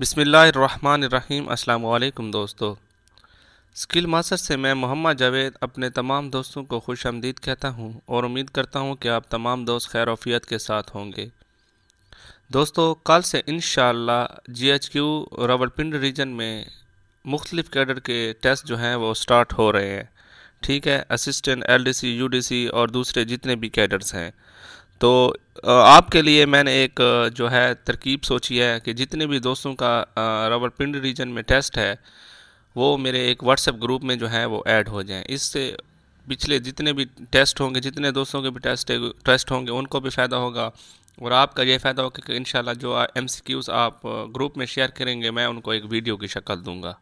बिसमीम् अल्लाम दोस्तों skill master से मैं मोहम्मद जावेद अपने तमाम दोस्तों को खुश आमदीद कहता हूँ और उम्मीद करता हूँ कि आप तमाम दोस्त खैरफियत के साथ होंगे दोस्तों कल से इन G H Q Rawalpindi region में मुख्तलिफ कैडर के टेस्ट जो हैं वो स्टार्ट हो रहे हैं ठीक है assistant L D C U D C और दूसरे जितने भी कैडर्स हैं तो आपके लिए मैंने एक जो है तरकीब सोची है कि जितने भी दोस्तों का रावलपिंडी रीजन में टेस्ट है वो मेरे एक व्हाट्सएप ग्रुप में जो है वो ऐड हो जाएं इससे पिछले जितने भी टेस्ट होंगे जितने दोस्तों के भी टेस्ट टेस्ट होंगे उनको भी फ़ायदा होगा और आपका ये फ़ायदा होगा कि इन जो एम आप ग्रुप में शेयर करेंगे मैं उनको एक वीडियो की शक्ल दूँगा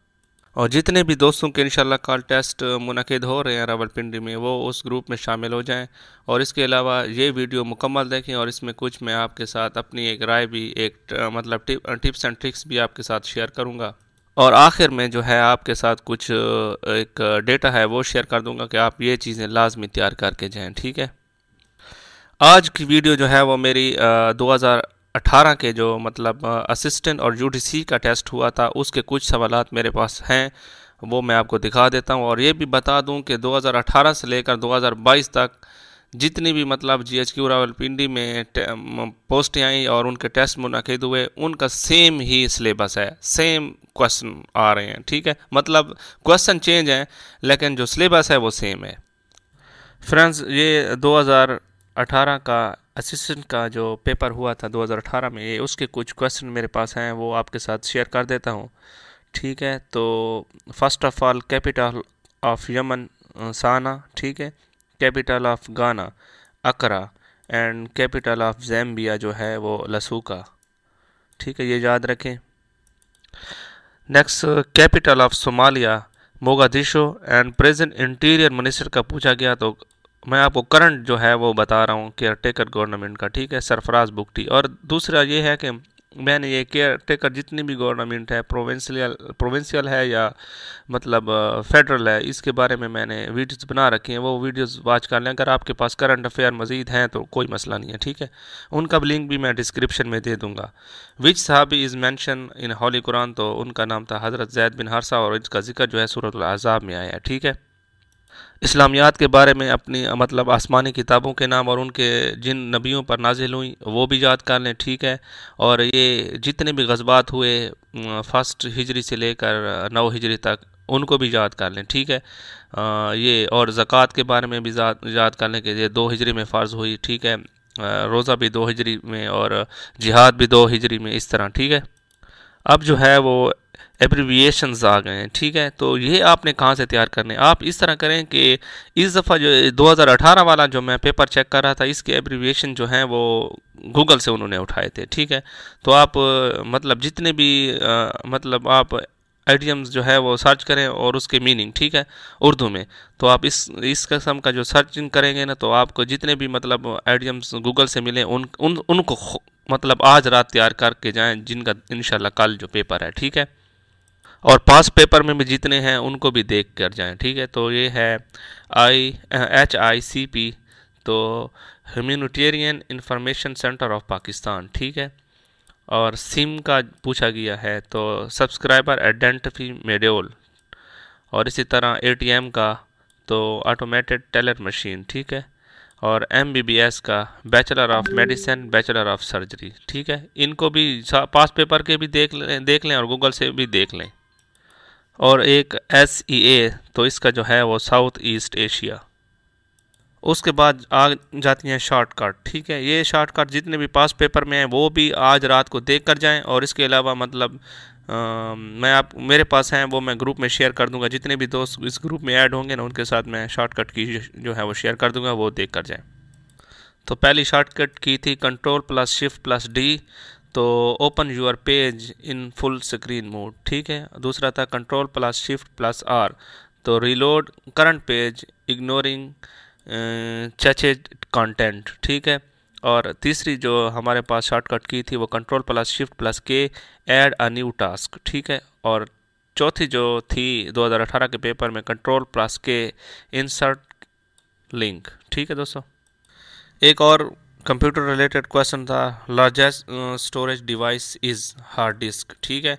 और जितने भी दोस्तों के इन कल टेस्ट मुनद हो रहे हैं रावलपिंडी में वो उस ग्रुप में शामिल हो जाएं और इसके अलावा ये वीडियो मुकम्मल देखें और इसमें कुछ मैं आपके साथ अपनी एक राय भी एक मतलब टिप, टिप्स एंड ट्रिक्स भी आपके साथ शेयर करूँगा और आखिर में जो है आपके साथ कुछ एक डेटा है वो शेयर कर दूँगा कि आप ये चीज़ें लाजमी तैयार करके जाएँ ठीक है आज की वीडियो जो है वो मेरी दो हज़ार अठारह के जो मतलब असिस्टेंट और यूडीसी का टेस्ट हुआ था उसके कुछ सवाल मेरे पास हैं वो मैं आपको दिखा देता हूँ और ये भी बता दूँ कि 2018 से लेकर 2022 तक जितनी भी मतलब जी एच क्यू रावलपिंडी में पोस्टें आई और उनके टेस्ट मुनद हुए उनका सेम ही सिलेबस है सेम क्वेश्चन आ रहे हैं ठीक है मतलब क्वेश्चन चेंज हैं लेकिन जो सिलेबस है वो सेम है फ्रेंड्स ये 2018 का असिस्टेंट का जो पेपर हुआ था 2018 में उसके कुछ क्वेश्चन मेरे पास हैं वो आपके साथ शेयर कर देता हूँ ठीक है तो first of all capital of Yemen Sanaa ठीक है कैपिटल ऑफ गाना अकरा एंड कैपिटल ऑफ जैम्बिया जो है वो लसूका ठीक है ये याद रखें next capital of Somalia Mogadishu and present interior minister का पूछा गया तो मैं आपको करंट जो है वो बता रहा हूँ केयर टेकर गवर्नमेंट का ठीक है सरफराज बुकटी और दूसरा ये है कि मैंने ये केयर टेकर जितनी भी गवर्नमेंट है प्रोविंशियल प्रोविंशियल है या मतलब फेडरल है इसके बारे में मैंने वीडियोस बना रखी हैं वो वीडियोस वाच कर लें अगर आपके पास करंट अफेयर मज़ीद हैं तो कोई मसला नहीं है ठीक है उनका लिंक भी मैं डिस्क्रिप्शन में दे दूँगा विच साहब is mention in holy Quran तो उनका नाम था हज़रत जैद बिन हरसा और इसका जिक्र जो है सूरत अजाब में आया है ठीक है इस्लामियात के बारे में अपनी मतलब आसमानी किताबों के नाम और उनके जिन नबियों पर नाजिल हुई वो भी याद कर लें ठीक है और ये जितने भी गजबात हुए फर्स्ट हिजरी से लेकर नौ हिजरी तक उनको भी याद कर लें ठीक है आ, ये और ज़क़़त के बारे में भी याद कर लें कि ये दो हिजरी में फ़र्ज़ हुई ठीक है रोज़ा भी दो हिजरी में और जिहाद भी दो हिजरी में इस तरह ठीक है अब जो है वो एब्रीविएशंस आ गए हैं ठीक है तो ये आपने कहाँ से तैयार करने आप इस तरह करें कि इस दफ़ा जो 2018 वाला जो मैं पेपर चेक कर रहा था इसके एब्रीविएशन जो हैं वो गूगल से उन्होंने उठाए थे ठीक है तो आप मतलब जितने भी आ, मतलब आप आइडियम्स जो है वो सर्च करें और उसके मीनिंग ठीक है उर्दू में तो आप इस इस कस्म का जो सर्चिंग करेंगे ना तो आपको जितने भी मतलब आइडियम्स गूगल से मिले उन उन उनको मतलब आज रात तैयार करके जाएं जिनका इन कल जो पेपर है ठीक है और पास पेपर में भी जितने हैं उनको भी देख कर जाएँ ठीक है तो ये है I H I C P तो humanitarian information centre of Pakistan ठीक है और सिम का पूछा गया है तो सब्सक्राइबर आइडेंटिफी मेडोल और इसी तरह एटीएम का तो ऑटोमेटेड टेलर मशीन ठीक है और एमबीबीएस का bachelor of medicine bachelor of surgery ठीक है इनको भी पास पेपर के भी देख लें देख लें और गूगल से भी देख लें और एक एस ई ए तो इसका जो है वो साउथ ईस्ट एशिया उसके बाद आ जाती हैं शॉर्टकट ठीक है ये शॉर्टकट जितने भी पास पेपर में हैं वो भी आज रात को देख कर जाएँ और इसके अलावा मतलब आ, मैं आप मेरे पास हैं वो मैं ग्रुप में शेयर कर दूंगा जितने भी दोस्त इस ग्रुप में ऐड होंगे ना उनके साथ मैं शॉर्टकट की जो है वो शेयर कर दूंगा वो देख कर जाएँ तो पहली शॉर्टकट की थी control plus shift plus D तो open your page in full screen mode ठीक है दूसरा था control plus shift plus R तो रिलोड करंट पेज इग्नोरिंग चचे कंटेंट ठीक है और तीसरी जो हमारे पास शॉर्टकट की थी वो control plus shift plus K add a new task ठीक है और चौथी जो थी 2018 के पेपर में control plus K insert link ठीक है दोस्तों एक और कंप्यूटर रिलेटेड क्वेश्चन था largest storage device is hard disk ठीक है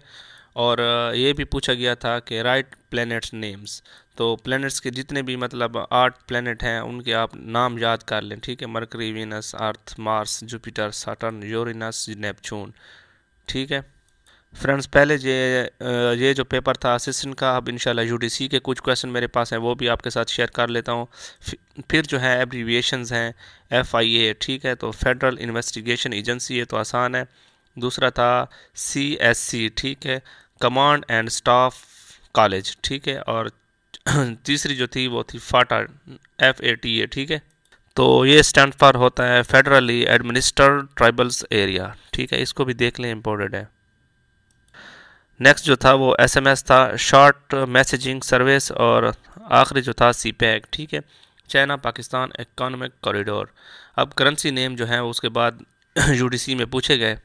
और ये भी पूछा गया था कि राइट प्लैनेट्स नेम्स तो प्लैनेट्स के जितने भी मतलब आठ प्लैनेट हैं उनके आप नाम याद कर लें ठीक है Mercury Venus Earth Mars Jupiter Saturn Uranus Neptune ठीक है फ्रेंड्स पहले ये ये जो पेपर था असिस्टेंट का अब इंशाल्लाह यूडीसी के कुछ क्वेश्चन मेरे पास हैं वो भी आपके साथ शेयर कर लेता हूँ फिर जो है एब्रीविएशन हैं एफ आई ए ठीक है तो फेडरल इन्वेस्टिगेशन एजेंसी ये तो आसान है दूसरा था सी एस सी ठीक है कमांड एंड स्टाफ कॉलेज ठीक है और तीसरी जो थी वो थी फाटा एफ ए टी ए ठीक है तो ये स्टैंड फॉर होता है फेडरली एडमिनिस्टर ट्राइबल्स एरिया ठीक है इसको भी देख लें इम्पोर्टेंट है नेक्स्ट जो था वो एसएमएस था शॉर्ट मैसेजिंग सर्विस और आखिरी जो था सी पैक ठीक है चाइना पाकिस्तान इकोनॉमिक कॉरिडोर अब करेंसी नेम जो है उसके बाद यूडीसी में पूछे गए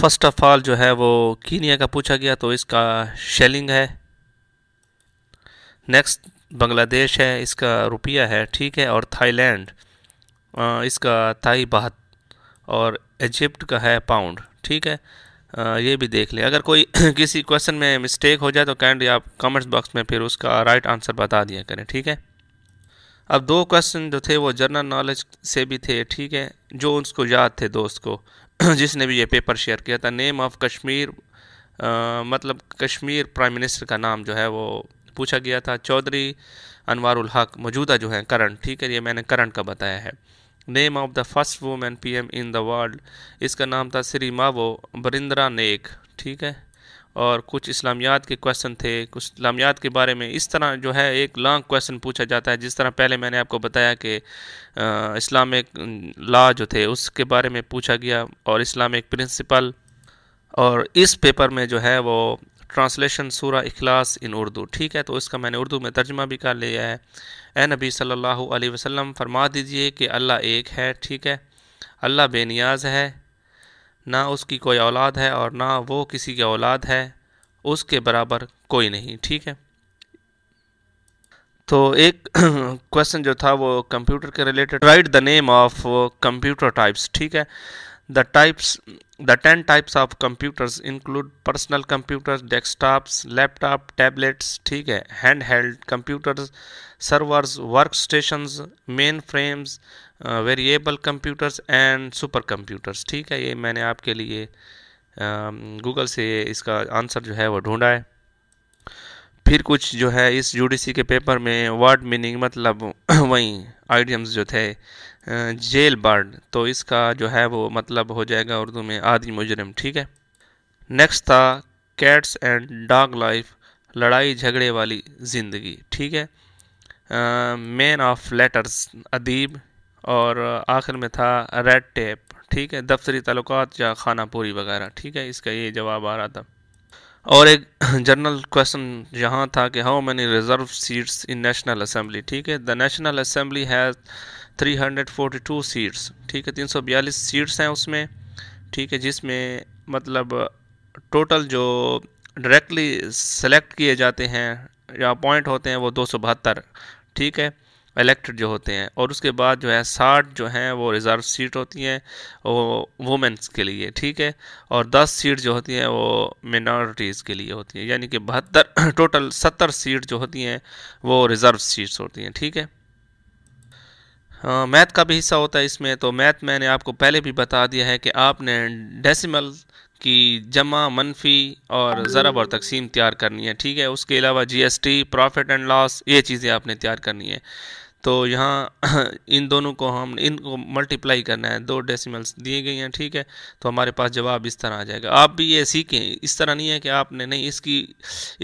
फर्स्ट ऑफ ऑल जो है वो कीनिया का पूछा गया तो इसका शेलिंग है नेक्स्ट बांग्लादेश है इसका रुपया है ठीक है और थाईलैंड इसका थाई बहत और इजिप्ट का है पाउंड ठीक है आ, ये भी देख लें अगर कोई किसी क्वेश्चन में मिस्टेक हो जाए तो कैंड आप कमेंट्स बॉक्स में फिर उसका राइट आंसर बता दिया करें ठीक है अब दो क्वेश्चन जो थे वो जनरल नॉलेज से भी थे ठीक है जो उसको याद थे दोस्त को जिसने भी ये पेपर शेयर किया था नेम ऑफ कश्मीर आ, मतलब कश्मीर प्राइम मिनिस्टर का नाम जो है वो पूछा गया था चौधरी अनवारुल हक मौजूदा जो है करंट ठीक है ये मैंने करंट का बताया है name of the first women P M in the world इसका नाम था श्री मावो बरिंद्रा नेक ठीक है और कुछ इस्लामियात के क्वेश्चन थे कुछ इस्लामियात के बारे में इस तरह जो है एक लॉन्ग क्वेश्चन पूछा जाता है जिस तरह पहले मैंने आपको बताया कि इस्लामिक लॉ जो थे उसके बारे में पूछा गया और इस्लामिक प्रिंसिपल और इस पेपर में जो है वो ट्रांसलेशन सूरा इखलास इन उर्दू ठीक है तो इसका मैंने उर्दू में तर्जमा भी कर लिया है ए नबी सल्लल्लाहु अलैहि वसल्लम फरमा दीजिए कि अल्लाह एक है ठीक है अल्लाह बेनियाज है ना उसकी कोई औलाद है और ना वो किसी की औलाद है उसके बराबर कोई नहीं ठीक है तो एक क्वेश्चन जो था वो कंप्यूटर के related write the name of computer types ठीक है the types the 10 types of computers include personal computers desktops laptop tablets theek hai handheld computers servers workstations mainframes uh, variable computers and supercomputers ठीक है ये मैंने आपके लिए Google uh, se iska answer jo hai wo ढूंढा hai फिर कुछ जो है इस यू के पेपर में वर्ड मीनिंग मतलब वही आइडियम्स जो थे जेल बर्ड तो इसका जो है वो मतलब हो जाएगा उर्दू में आदि मुजरम ठीक है नेक्स्ट था कैट्स एंड डॉग लाइफ लड़ाई झगड़े वाली ज़िंदगी ठीक है मैन ऑफ लेटर्स अदीब और आखिर में था रेड टेप ठीक है दफ्तरी तलुकात या खानापूरी वगैरह ठीक है इसका ये जवाब आ रहा था और एक जनरल क्वेश्चन यहाँ था कि how many reserve seats in national assembly ठीक है the national assembly has 342 seats ठीक है 342 सीट्स हैं उसमें ठीक है जिसमें मतलब टोटल जो डायरेक्टली सेलेक्ट किए जाते हैं या अपॉइंट होते हैं वो दो ठीक है इलेक्टेड जो होते हैं और उसके बाद जो है साठ जो हैं वो रिज़र्व सीट होती हैं वो वुमेंस के लिए ठीक है और दस सीट जो होती हैं वो मिनॉरिटीज़ के लिए होती हैं यानी कि बहत्तर टोटल सत्तर सीट जो होती हैं वो रिज़र्व सीट्स होती हैं ठीक है मैथ का भी हिस्सा होता है इसमें तो मैथ मैंने आपको पहले भी बता दिया है कि आपने डेसिमल की जमा मनफी और ज़रब और तकसीम तैयार करनी है ठीक है उसके अलावा जीएसटी प्रॉफिट एंड लॉस ये चीज़ें आपने तैयार करनी है तो यहाँ इन दोनों को हम इनको मल्टीप्लाई करना है दो डेसिमल्स दिए गए हैं ठीक है तो हमारे पास जवाब इस तरह आ जाएगा आप भी ये सीखें इस तरह नहीं है कि आपने नहीं इसकी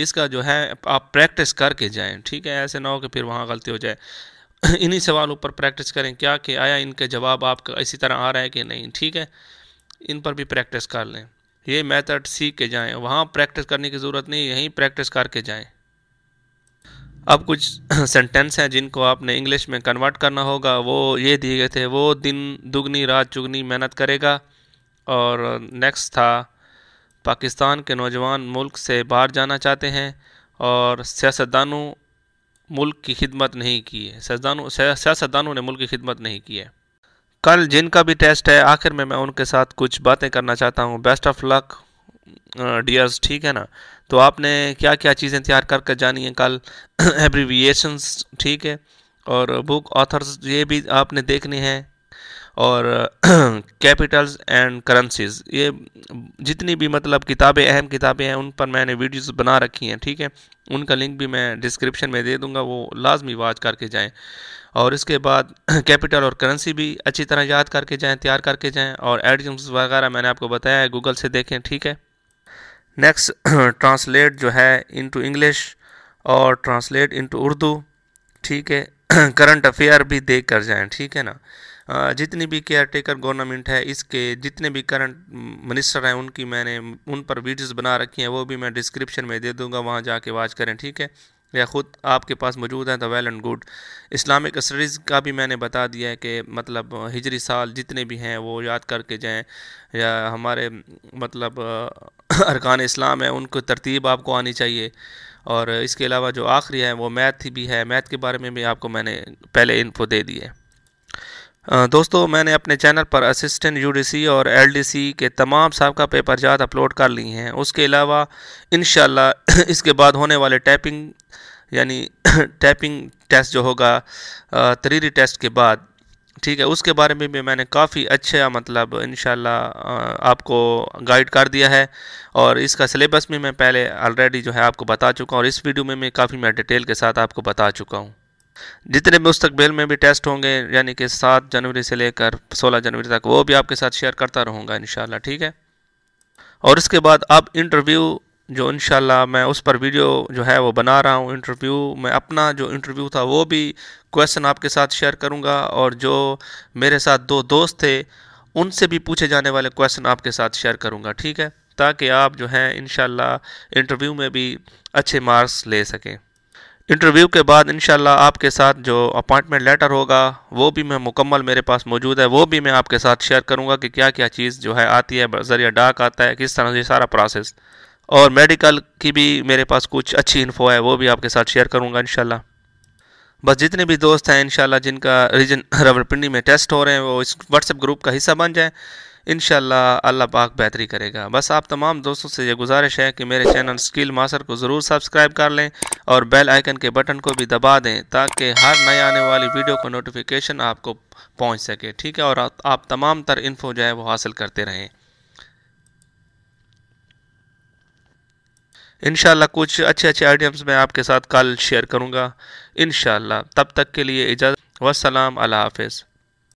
इसका जो है आप प्रैक्टिस करके जाएँ ठीक है ऐसे ना हो कि फिर वहाँ गलती हो जाए इन्हीं सवालों पर प्रैक्टिस करें क्या कि आया इनके जवाब आपका इसी तरह आ रहा है कि नहीं ठीक है इन पर भी प्रैक्टिस कर लें ये मैथड सीख के जाएँ वहाँ प्रैक्टिस करने की ज़रूरत नहीं यहीं प्रैक्टिस करके जाएँ अब कुछ सेंटेंस हैं जिनको आपने इंग्लिश में कन्वर्ट करना होगा वो ये दिए गए थे वो दिन दुगनी रात चुगनी मेहनत करेगा और नेक्स्ट था पाकिस्तान के नौजवान मुल्क से बाहर जाना चाहते हैं और सियासतदानों मुल्क की खिदमत नहीं की है सियासतदानों सियासतदानों ने मुल्क की खिदमत नहीं की है कल जिनका भी टेस्ट है आखिर में मैं उनके साथ कुछ बातें करना चाहता हूँ बेस्ट ऑफ लक डियर्स ठीक है ना तो आपने क्या क्या चीज़ें तैयार करके जानी हैं कल एब्रीविएशंस ठीक है और बुक ऑथर्स ये भी आपने देखने हैं और कैपिटल्स एंड करेंसीज ये जितनी भी मतलब किताबें अहम किताबें हैं उन पर मैंने वीडियोस बना रखी हैं ठीक है उनका लिंक भी मैं डिस्क्रिप्शन में दे दूंगा वो लाजमी वाच करके जाएं और इसके बाद कैपिटल और करेंसी भी अच्छी तरह याद करके जाएं तैयार करके जाएं और एडिम्स वगैरह मैंने आपको बताया है गूगल से देखें ठीक है नेक्स्ट ट्रांसलेट जो है इनटू इंग्लिश और ट्रांसलेट इनटू उर्दू ठीक है करंट अफेयर भी देख कर जाएँ ठीक है ना जितनी भी केयर टेकर गवर्नमेंट है इसके जितने भी करंट मिनिस्टर हैं उनकी मैंने उन पर वीडियोस बना रखी हैं वो भी मैं डिस्क्रिप्शन में दे दूंगा वहाँ जाके वाच करें ठीक है या ख़ुद आपके पास मौजूद हैं तो well and good Islamic studies का भी मैंने बता दिया है कि मतलब हिजरी साल जितने भी हैं वो याद करके जाएँ या हमारे मतलब अरकान इस्लाम है उनको तरतीब आपको आनी चाहिए और इसके अलावा जो आखिरी है वो मैथ भी है मैथ के बारे में भी आपको मैंने पहले इनपो दे दी है दोस्तों मैंने अपने चैनल पर असिस्टेंट यूडीसी और एलडीसी के तमाम सबका पेपर जात अपलोड कर ली हैं उसके अलावा इन इसके बाद होने वाले टाइपिंग यानी टैपिंग टेस्ट जो होगा तरीरी टेस्ट के बाद ठीक है उसके बारे में भी मैंने काफ़ी अच्छा मतलब इन आपको गाइड कर दिया है और इसका सिलेबस भी मैं पहले ऑलरेडी जो है आपको बता चुका हूँ और इस वीडियो में मैं काफ़ी मैं डिटेल के साथ आपको बता चुका हूँ जितने मुस्तबिल में भी टेस्ट होंगे यानी कि सात जनवरी से लेकर सोलह जनवरी तक वो भी आपके साथ शेयर करता रहूँगा इन ठीक है और इसके बाद आप इंटरव्यू जो इन मैं उस पर वीडियो जो है वो बना रहा हूँ इंटरव्यू मैं अपना जो इंटरव्यू था वो भी क्वेश्चन आपके साथ शेयर करूँगा और जो मेरे साथ दो दोस्त थे उनसे भी पूछे जाने वाले क्वेश्चन आपके साथ शेयर करूँगा ठीक है ताकि आप जो हैं इन इंटरव्यू में भी अच्छे मार्क्स ले सकें इंटरव्यू के बाद इन आपके साथ जो अपॉइंटमेंट लेटर होगा वो भी मैं मुकम्मल मेरे पास मौजूद है वो भी मैं आपके साथ शेयर करूँगा कि क्या क्या चीज़ जो है आती है ज़रिया डाक आता है किस तरह से सारा प्रोसेस और मेडिकल की भी मेरे पास कुछ अच्छी इन्फो है वो भी आपके साथ शेयर करूँगा इन बस जितने भी दोस्त हैं इन जिनका रीजन रबरपिंडी में टेस्ट हो रहे हैं वो इस व्हाट्सएप ग्रुप का हिस्सा बन जाए इन अल्लाह पाक बेहतरी करेगा बस आप तमाम दोस्तों से ये गुजारिश है कि मेरे चैनल स्किल मास्टर को ज़रूर सब्सक्राइब कर लें और बेल आइकन के बटन को भी दबा दें ताकि हर नए आने वाली वीडियो को नोटिफिकेशन आपको पहुंच सके ठीक है और आप तमाम तर इन्फो जो है वो हासिल करते रहें इन कुछ अच्छे अच्छे आइटम्स मैं आपके साथ कल शेयर करूँगा इन तब तक के लिए इजाज़त वसलाम अल्लाह हाफिज़